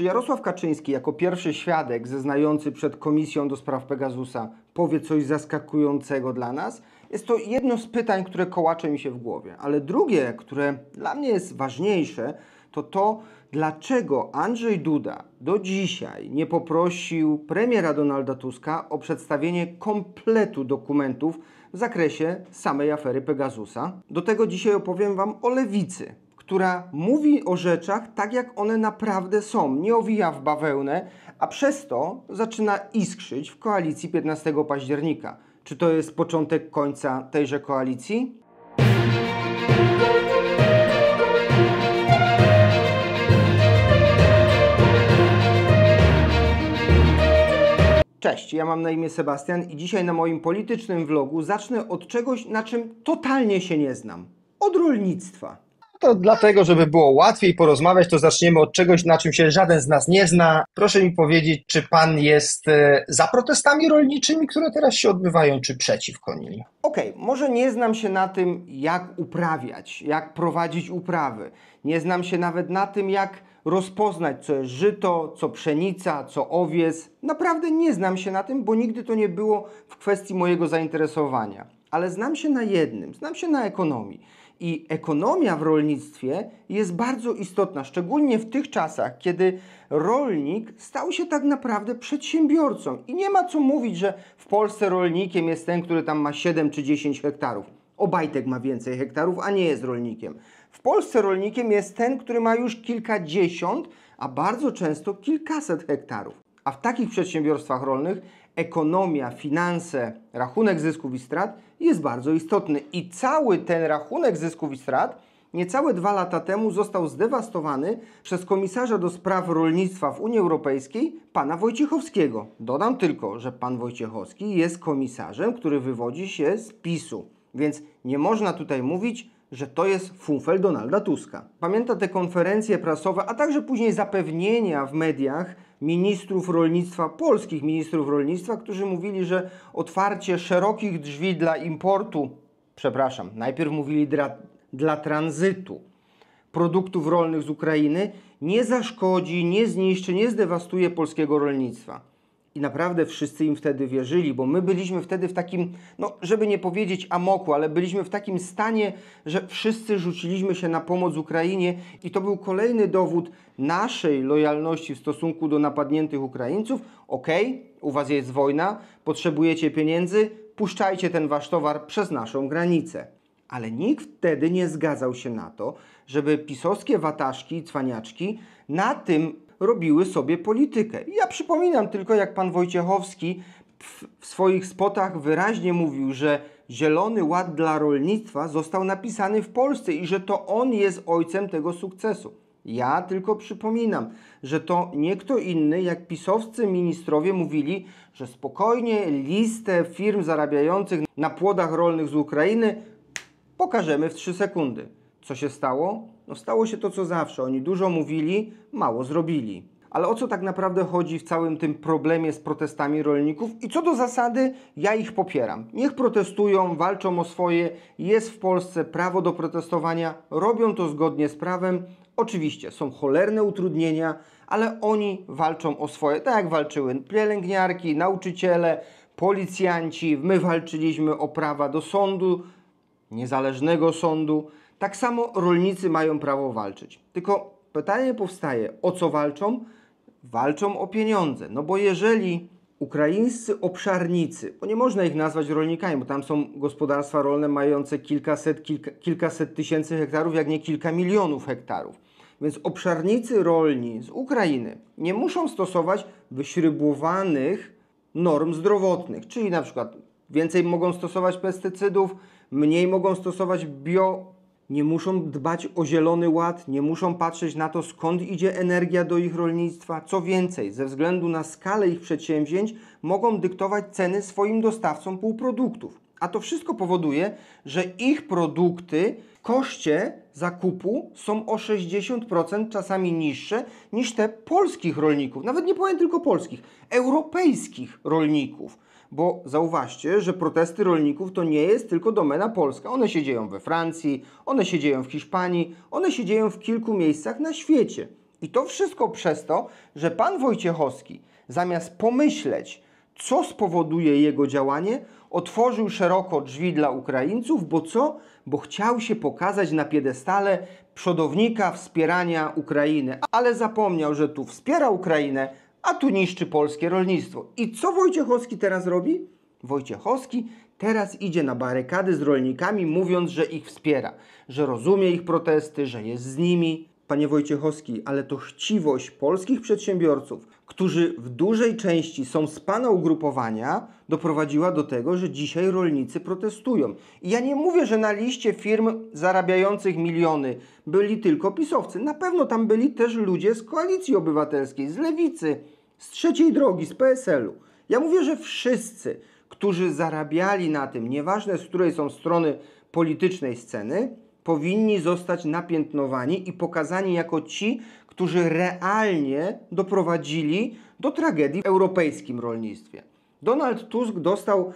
Czy Jarosław Kaczyński jako pierwszy świadek zeznający przed Komisją do Spraw Pegasusa powie coś zaskakującego dla nas? Jest to jedno z pytań, które kołacze mi się w głowie. Ale drugie, które dla mnie jest ważniejsze, to to, dlaczego Andrzej Duda do dzisiaj nie poprosił premiera Donalda Tuska o przedstawienie kompletu dokumentów w zakresie samej afery Pegasusa. Do tego dzisiaj opowiem Wam o lewicy, która mówi o rzeczach tak, jak one naprawdę są, nie owija w bawełnę, a przez to zaczyna iskrzyć w koalicji 15 października. Czy to jest początek końca tejże koalicji? Cześć, ja mam na imię Sebastian i dzisiaj na moim politycznym vlogu zacznę od czegoś, na czym totalnie się nie znam. Od rolnictwa. To dlatego, żeby było łatwiej porozmawiać, to zaczniemy od czegoś, na czym się żaden z nas nie zna. Proszę mi powiedzieć, czy pan jest e, za protestami rolniczymi, które teraz się odbywają, czy przeciwko nim? Okej, okay, może nie znam się na tym, jak uprawiać, jak prowadzić uprawy. Nie znam się nawet na tym, jak rozpoznać, co jest żyto, co pszenica, co owiec. Naprawdę nie znam się na tym, bo nigdy to nie było w kwestii mojego zainteresowania. Ale znam się na jednym, znam się na ekonomii. I ekonomia w rolnictwie jest bardzo istotna, szczególnie w tych czasach, kiedy rolnik stał się tak naprawdę przedsiębiorcą. I nie ma co mówić, że w Polsce rolnikiem jest ten, który tam ma 7 czy 10 hektarów. Obajtek ma więcej hektarów, a nie jest rolnikiem. W Polsce rolnikiem jest ten, który ma już kilkadziesiąt, a bardzo często kilkaset hektarów. A w takich przedsiębiorstwach rolnych ekonomia, finanse, rachunek zysków i strat jest bardzo istotny. I cały ten rachunek zysków i strat niecałe dwa lata temu został zdewastowany przez komisarza do spraw rolnictwa w Unii Europejskiej, pana Wojciechowskiego. Dodam tylko, że pan Wojciechowski jest komisarzem, który wywodzi się z PiSu, więc nie można tutaj mówić że to jest funfel Donalda Tuska. Pamięta te konferencje prasowe, a także później zapewnienia w mediach ministrów rolnictwa, polskich ministrów rolnictwa, którzy mówili, że otwarcie szerokich drzwi dla importu, przepraszam, najpierw mówili dla, dla tranzytu produktów rolnych z Ukrainy, nie zaszkodzi, nie zniszczy, nie zdewastuje polskiego rolnictwa. I naprawdę wszyscy im wtedy wierzyli, bo my byliśmy wtedy w takim, no żeby nie powiedzieć amoku, ale byliśmy w takim stanie, że wszyscy rzuciliśmy się na pomoc Ukrainie i to był kolejny dowód naszej lojalności w stosunku do napadniętych Ukraińców. Okej, okay, u was jest wojna, potrzebujecie pieniędzy, puszczajcie ten wasz towar przez naszą granicę. Ale nikt wtedy nie zgadzał się na to, żeby pisowskie wataszki i cwaniaczki na tym robiły sobie politykę. Ja przypominam tylko, jak pan Wojciechowski w swoich spotach wyraźnie mówił, że Zielony Ład dla Rolnictwa został napisany w Polsce i że to on jest ojcem tego sukcesu. Ja tylko przypominam, że to nie kto inny jak pisowcy ministrowie mówili, że spokojnie listę firm zarabiających na płodach rolnych z Ukrainy pokażemy w 3 sekundy. Co się stało? No stało się to co zawsze. Oni dużo mówili, mało zrobili. Ale o co tak naprawdę chodzi w całym tym problemie z protestami rolników? I co do zasady, ja ich popieram. Niech protestują, walczą o swoje, jest w Polsce prawo do protestowania, robią to zgodnie z prawem. Oczywiście są cholerne utrudnienia, ale oni walczą o swoje, tak jak walczyły pielęgniarki, nauczyciele, policjanci. My walczyliśmy o prawa do sądu, niezależnego sądu. Tak samo rolnicy mają prawo walczyć. Tylko pytanie powstaje, o co walczą? Walczą o pieniądze. No bo jeżeli ukraińscy obszarnicy, bo nie można ich nazwać rolnikami, bo tam są gospodarstwa rolne mające kilkaset, kilka, kilkaset tysięcy hektarów, jak nie kilka milionów hektarów. Więc obszarnicy rolni z Ukrainy nie muszą stosować wyśrubowanych norm zdrowotnych, czyli na przykład więcej mogą stosować pestycydów, mniej mogą stosować bio nie muszą dbać o zielony ład, nie muszą patrzeć na to, skąd idzie energia do ich rolnictwa. Co więcej, ze względu na skalę ich przedsięwzięć, mogą dyktować ceny swoim dostawcom półproduktów. A to wszystko powoduje, że ich produkty w koszcie zakupu są o 60% czasami niższe niż te polskich rolników. Nawet nie powiem tylko polskich, europejskich rolników. Bo zauważcie, że protesty rolników to nie jest tylko domena polska. One się dzieją we Francji, one się dzieją w Hiszpanii, one się dzieją w kilku miejscach na świecie. I to wszystko przez to, że pan Wojciechowski zamiast pomyśleć, co spowoduje jego działanie, otworzył szeroko drzwi dla Ukraińców, bo co? Bo chciał się pokazać na piedestale przodownika wspierania Ukrainy, ale zapomniał, że tu wspiera Ukrainę, a tu niszczy polskie rolnictwo. I co Wojciechowski teraz robi? Wojciechowski teraz idzie na barykady z rolnikami, mówiąc, że ich wspiera, że rozumie ich protesty, że jest z nimi panie Wojciechowski, ale to chciwość polskich przedsiębiorców, którzy w dużej części są z pana ugrupowania, doprowadziła do tego, że dzisiaj rolnicy protestują. I ja nie mówię, że na liście firm zarabiających miliony byli tylko pisowcy. Na pewno tam byli też ludzie z koalicji obywatelskiej, z lewicy, z trzeciej drogi, z PSL-u. Ja mówię, że wszyscy, którzy zarabiali na tym, nieważne z której są strony politycznej sceny, powinni zostać napiętnowani i pokazani jako ci, którzy realnie doprowadzili do tragedii w europejskim rolnictwie. Donald Tusk dostał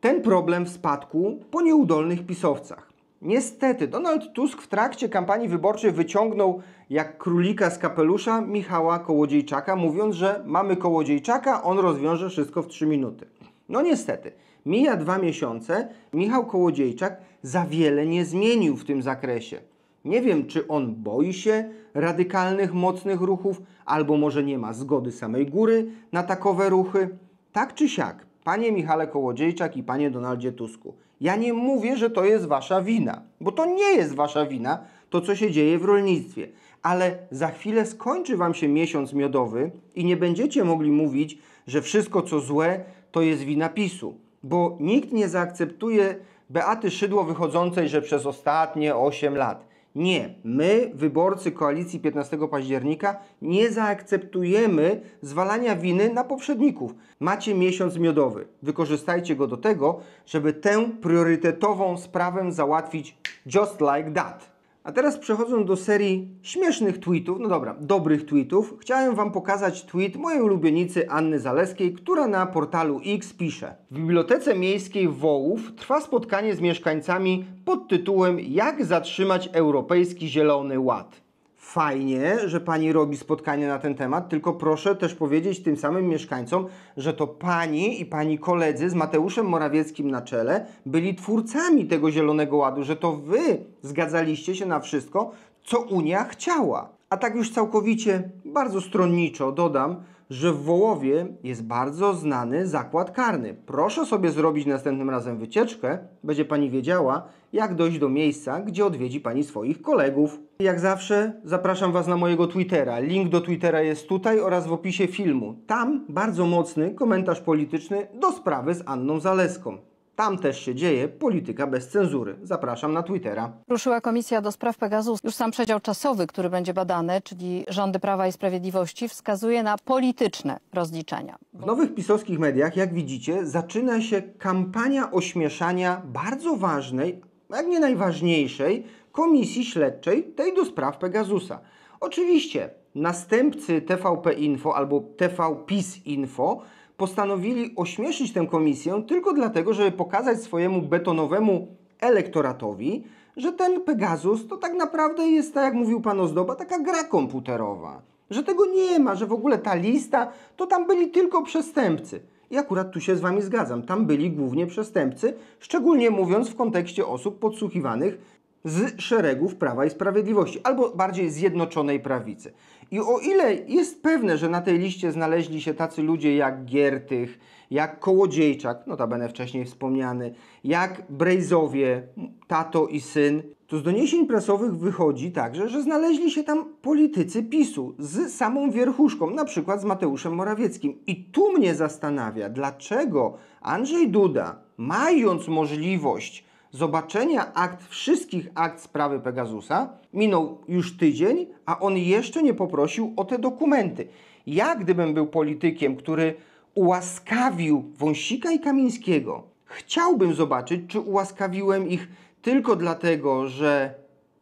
ten problem w spadku po nieudolnych pisowcach. Niestety, Donald Tusk w trakcie kampanii wyborczej wyciągnął jak królika z kapelusza Michała Kołodziejczaka, mówiąc, że mamy Kołodziejczaka, on rozwiąże wszystko w 3 minuty. No niestety, mija dwa miesiące, Michał Kołodziejczak za wiele nie zmienił w tym zakresie. Nie wiem, czy on boi się radykalnych, mocnych ruchów, albo może nie ma zgody samej góry na takowe ruchy. Tak czy siak, panie Michale Kołodziejczak i panie Donaldzie Tusku, ja nie mówię, że to jest wasza wina, bo to nie jest wasza wina to, co się dzieje w rolnictwie. Ale za chwilę skończy wam się miesiąc miodowy i nie będziecie mogli mówić, że wszystko, co złe, to jest wina PiSu, bo nikt nie zaakceptuje Beaty Szydło wychodzącej, że przez ostatnie 8 lat. Nie, my, wyborcy koalicji 15 października, nie zaakceptujemy zwalania winy na poprzedników. Macie miesiąc miodowy. Wykorzystajcie go do tego, żeby tę priorytetową sprawę załatwić just like that. A teraz przechodząc do serii śmiesznych tweetów, no dobra, dobrych tweetów, chciałem Wam pokazać tweet mojej ulubienicy Anny Zaleskiej, która na portalu X pisze W Bibliotece Miejskiej Wołów trwa spotkanie z mieszkańcami pod tytułem Jak zatrzymać Europejski Zielony Ład fajnie, że pani robi spotkanie na ten temat, tylko proszę też powiedzieć tym samym mieszkańcom, że to pani i pani koledzy z Mateuszem Morawieckim na czele byli twórcami tego Zielonego Ładu, że to wy zgadzaliście się na wszystko, co Unia chciała. A tak już całkowicie, bardzo stronniczo dodam, że w Wołowie jest bardzo znany zakład karny. Proszę sobie zrobić następnym razem wycieczkę, będzie Pani wiedziała, jak dojść do miejsca, gdzie odwiedzi Pani swoich kolegów. Jak zawsze zapraszam Was na mojego Twittera. Link do Twittera jest tutaj oraz w opisie filmu. Tam bardzo mocny komentarz polityczny do sprawy z Anną Zaleską. Tam też się dzieje polityka bez cenzury. Zapraszam na Twittera. Ruszyła komisja do spraw Pegasus. Już sam przedział czasowy, który będzie badany, czyli rządy Prawa i Sprawiedliwości, wskazuje na polityczne rozliczenia. W nowych pisowskich mediach, jak widzicie, zaczyna się kampania ośmieszania bardzo ważnej, jak nie najważniejszej, komisji śledczej tej do spraw Pegasusa. Oczywiście następcy TVP Info albo TVPIS Info postanowili ośmieszyć tę komisję tylko dlatego, żeby pokazać swojemu betonowemu elektoratowi, że ten Pegasus to tak naprawdę jest, tak jak mówił pan Ozdoba, taka gra komputerowa. Że tego nie ma, że w ogóle ta lista to tam byli tylko przestępcy. I akurat tu się z wami zgadzam, tam byli głównie przestępcy, szczególnie mówiąc w kontekście osób podsłuchiwanych z szeregów Prawa i Sprawiedliwości, albo bardziej Zjednoczonej Prawicy. I o ile jest pewne, że na tej liście znaleźli się tacy ludzie jak Giertych, jak Kołodziejczak, notabene wcześniej wspomniany, jak Brejzowie, tato i syn, to z doniesień prasowych wychodzi także, że znaleźli się tam politycy PiSu z samą wierchuszką, na przykład z Mateuszem Morawieckim. I tu mnie zastanawia, dlaczego Andrzej Duda, mając możliwość zobaczenia akt wszystkich akt sprawy Pegasusa minął już tydzień, a on jeszcze nie poprosił o te dokumenty. Ja, gdybym był politykiem, który ułaskawił Wąsika i Kamińskiego, chciałbym zobaczyć, czy ułaskawiłem ich tylko dlatego, że.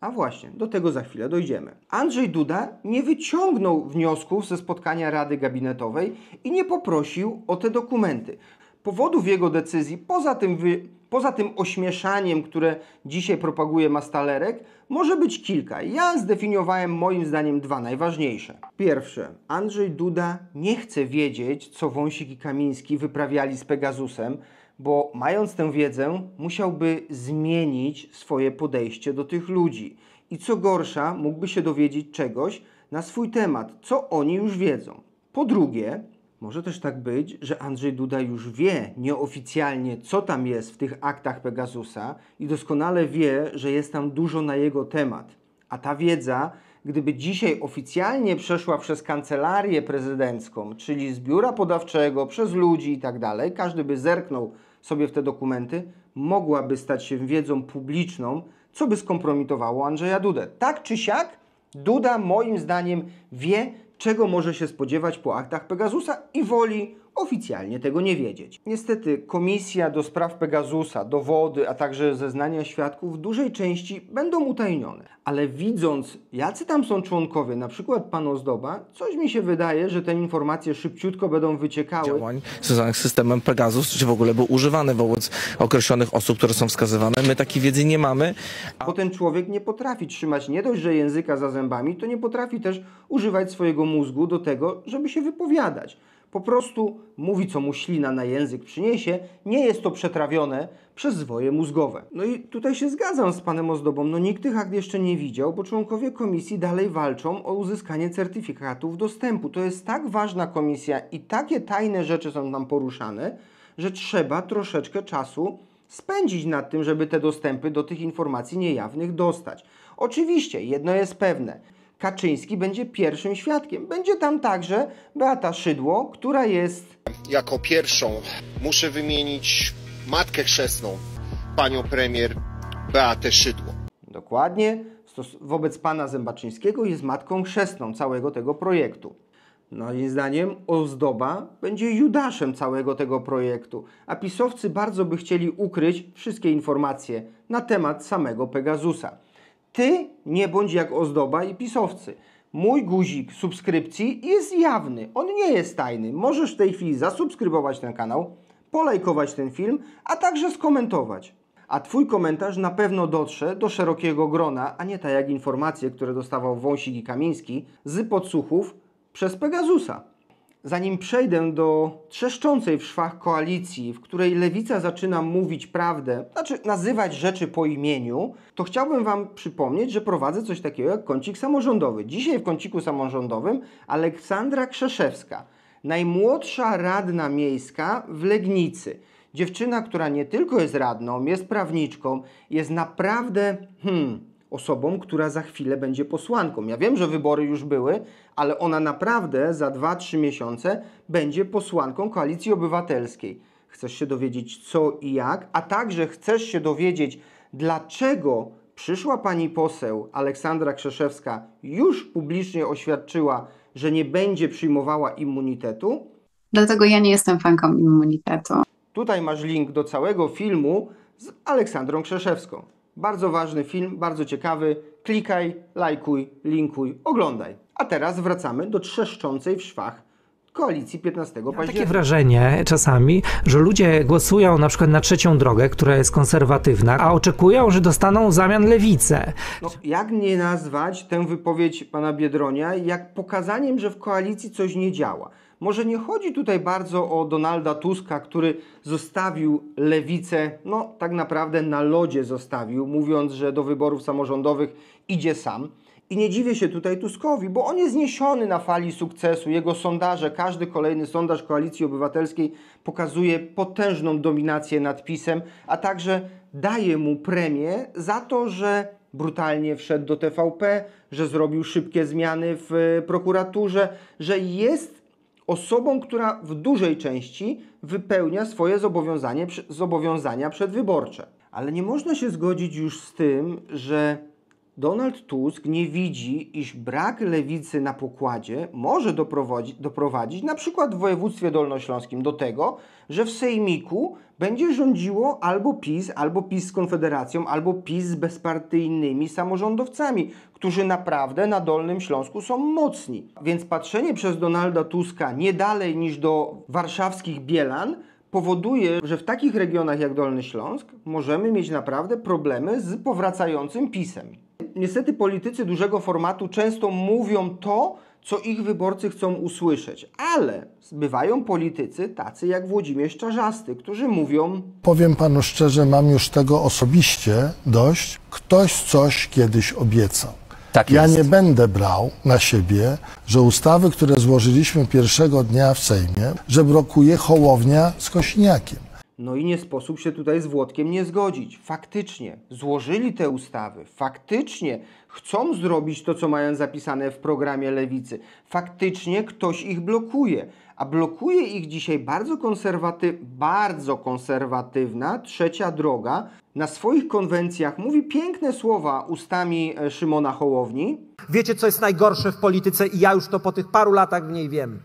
A właśnie, do tego za chwilę dojdziemy. Andrzej Duda nie wyciągnął wniosków ze spotkania Rady Gabinetowej i nie poprosił o te dokumenty. Powodów jego decyzji, poza tym wy poza tym ośmieszaniem, które dzisiaj propaguje Mastalerek, może być kilka. Ja zdefiniowałem moim zdaniem dwa najważniejsze. Pierwsze, Andrzej Duda nie chce wiedzieć, co Wąsik i Kamiński wyprawiali z Pegasusem, bo mając tę wiedzę, musiałby zmienić swoje podejście do tych ludzi. I co gorsza, mógłby się dowiedzieć czegoś na swój temat, co oni już wiedzą. Po drugie, może też tak być, że Andrzej Duda już wie nieoficjalnie, co tam jest w tych aktach Pegasusa i doskonale wie, że jest tam dużo na jego temat. A ta wiedza, gdyby dzisiaj oficjalnie przeszła przez kancelarię prezydencką, czyli z biura podawczego, przez ludzi i tak dalej, każdy by zerknął sobie w te dokumenty, mogłaby stać się wiedzą publiczną, co by skompromitowało Andrzeja Dudę. Tak czy siak, Duda moim zdaniem wie, czego może się spodziewać po aktach Pegasusa i woli oficjalnie tego nie wiedzieć. Niestety komisja do spraw Pegasusa, dowody, a także zeznania świadków w dużej części będą utajnione. Ale widząc, jacy tam są członkowie, na przykład pan Ozdoba, coś mi się wydaje, że te informacje szybciutko będą wyciekały. Działań związanych z systemem Pegasus, czy w ogóle był używany wobec określonych osób, które są wskazywane. My takiej wiedzy nie mamy. A... Bo ten człowiek nie potrafi trzymać nie dość, że języka za zębami, to nie potrafi też używać swojego mózgu do tego, żeby się wypowiadać po prostu mówi, co mu ślina na język przyniesie, nie jest to przetrawione przez zwoje mózgowe. No i tutaj się zgadzam z panem Ozdobą, no nikt tych akt jeszcze nie widział, bo członkowie komisji dalej walczą o uzyskanie certyfikatów dostępu. To jest tak ważna komisja i takie tajne rzeczy są tam poruszane, że trzeba troszeczkę czasu spędzić nad tym, żeby te dostępy do tych informacji niejawnych dostać. Oczywiście, jedno jest pewne – Kaczyński będzie pierwszym świadkiem. Będzie tam także Beata Szydło, która jest. Jako pierwszą muszę wymienić matkę chrzestną, panią premier Beatę Szydło. Dokładnie. Wobec pana Zębaczyńskiego jest matką chrzestną całego tego projektu. Moim zdaniem ozdoba będzie Judaszem całego tego projektu, a pisowcy bardzo by chcieli ukryć wszystkie informacje na temat samego Pegasusa. Ty nie bądź jak ozdoba i pisowcy. Mój guzik subskrypcji jest jawny, on nie jest tajny. Możesz w tej chwili zasubskrybować ten kanał, polajkować ten film, a także skomentować. A Twój komentarz na pewno dotrze do szerokiego grona, a nie tak jak informacje, które dostawał Wąsik i Kamiński z podsłuchów przez Pegasusa zanim przejdę do trzeszczącej w szwach koalicji, w której lewica zaczyna mówić prawdę, znaczy nazywać rzeczy po imieniu, to chciałbym Wam przypomnieć, że prowadzę coś takiego jak kącik samorządowy. Dzisiaj w kąciku samorządowym Aleksandra Krzeszewska, najmłodsza radna miejska w Legnicy. Dziewczyna, która nie tylko jest radną, jest prawniczką, jest naprawdę, hmm, osobą, która za chwilę będzie posłanką. Ja wiem, że wybory już były, ale ona naprawdę za 2-3 miesiące będzie posłanką koalicji obywatelskiej. Chcesz się dowiedzieć co i jak, a także chcesz się dowiedzieć, dlaczego przyszła pani poseł Aleksandra Krzeszewska już publicznie oświadczyła, że nie będzie przyjmowała immunitetu? Dlatego ja nie jestem fanką immunitetu. Tutaj masz link do całego filmu z Aleksandrą Krzeszewską. Bardzo ważny film, bardzo ciekawy. Klikaj, lajkuj, linkuj, oglądaj. A teraz wracamy do trzeszczącej w szwach koalicji 15 października. takie wrażenie czasami, że ludzie głosują na przykład na trzecią drogę, która jest konserwatywna, a oczekują, że dostaną w zamian lewicę. No, jak nie nazwać tę wypowiedź pana Biedronia jak pokazaniem, że w koalicji coś nie działa? Może nie chodzi tutaj bardzo o Donalda Tuska, który zostawił lewicę, no tak naprawdę na lodzie zostawił, mówiąc, że do wyborów samorządowych idzie sam. I nie dziwię się tutaj Tuskowi, bo on jest zniesiony na fali sukcesu. Jego sondaże, każdy kolejny sondaż Koalicji Obywatelskiej pokazuje potężną dominację nad PiSem, a także daje mu premię za to, że brutalnie wszedł do TVP, że zrobił szybkie zmiany w prokuraturze, że jest osobą, która w dużej części wypełnia swoje zobowiązanie, zobowiązania przedwyborcze. Ale nie można się zgodzić już z tym, że Donald Tusk nie widzi, iż brak lewicy na pokładzie może doprowadzić, doprowadzić na przykład w województwie dolnośląskim do tego, że w sejmiku będzie rządziło albo PiS, albo PiS z Konfederacją, albo PiS z bezpartyjnymi samorządowcami, którzy naprawdę na Dolnym Śląsku są mocni. Więc patrzenie przez Donalda Tuska nie dalej niż do warszawskich Bielan powoduje, że w takich regionach jak Dolny Śląsk możemy mieć naprawdę problemy z powracającym pisem. Niestety politycy dużego formatu często mówią to, co ich wyborcy chcą usłyszeć, ale bywają politycy tacy jak Włodzimierz Czarzasty, którzy mówią: Powiem panu szczerze, mam już tego osobiście dość. Ktoś coś kiedyś obiecał. Tak ja nie będę brał na siebie, że ustawy, które złożyliśmy pierwszego dnia w Sejmie, że blokuje Hołownia z Kośniakiem. No i nie sposób się tutaj z Włodkiem nie zgodzić. Faktycznie złożyli te ustawy, faktycznie chcą zrobić to, co mają zapisane w programie lewicy. Faktycznie ktoś ich blokuje a blokuje ich dzisiaj bardzo, konserwaty bardzo konserwatywna trzecia droga. Na swoich konwencjach mówi piękne słowa ustami e, Szymona Hołowni. Wiecie, co jest najgorsze w polityce i ja już to po tych paru latach w niej wiem.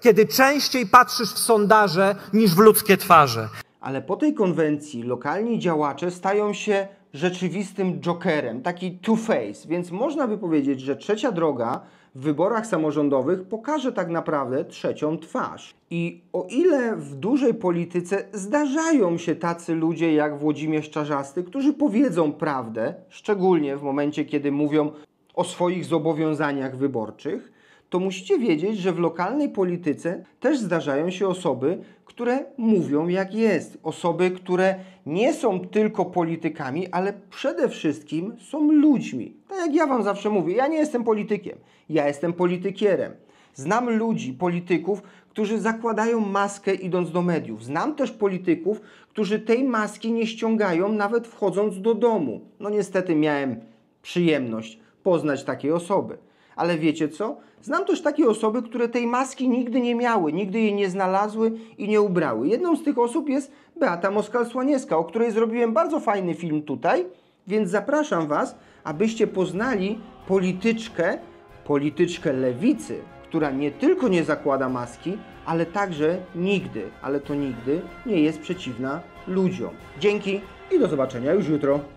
Kiedy częściej patrzysz w sondaże niż w ludzkie twarze. Ale po tej konwencji lokalni działacze stają się rzeczywistym jokerem, taki two-face, więc można by powiedzieć, że trzecia droga w wyborach samorządowych pokaże tak naprawdę trzecią twarz. I o ile w dużej polityce zdarzają się tacy ludzie jak Włodzimierz Czarzasty, którzy powiedzą prawdę, szczególnie w momencie, kiedy mówią o swoich zobowiązaniach wyborczych, to musicie wiedzieć, że w lokalnej polityce też zdarzają się osoby, które mówią jak jest. Osoby, które nie są tylko politykami, ale przede wszystkim są ludźmi. Tak jak ja Wam zawsze mówię, ja nie jestem politykiem, ja jestem politykierem. Znam ludzi, polityków, którzy zakładają maskę idąc do mediów. Znam też polityków, którzy tej maski nie ściągają nawet wchodząc do domu. No niestety miałem przyjemność poznać takiej osoby. Ale wiecie co? Znam też takie osoby, które tej maski nigdy nie miały, nigdy jej nie znalazły i nie ubrały. Jedną z tych osób jest Beata Moskal-Słanieska, o której zrobiłem bardzo fajny film tutaj, więc zapraszam Was, abyście poznali polityczkę, polityczkę lewicy, która nie tylko nie zakłada maski, ale także nigdy, ale to nigdy nie jest przeciwna ludziom. Dzięki i do zobaczenia już jutro.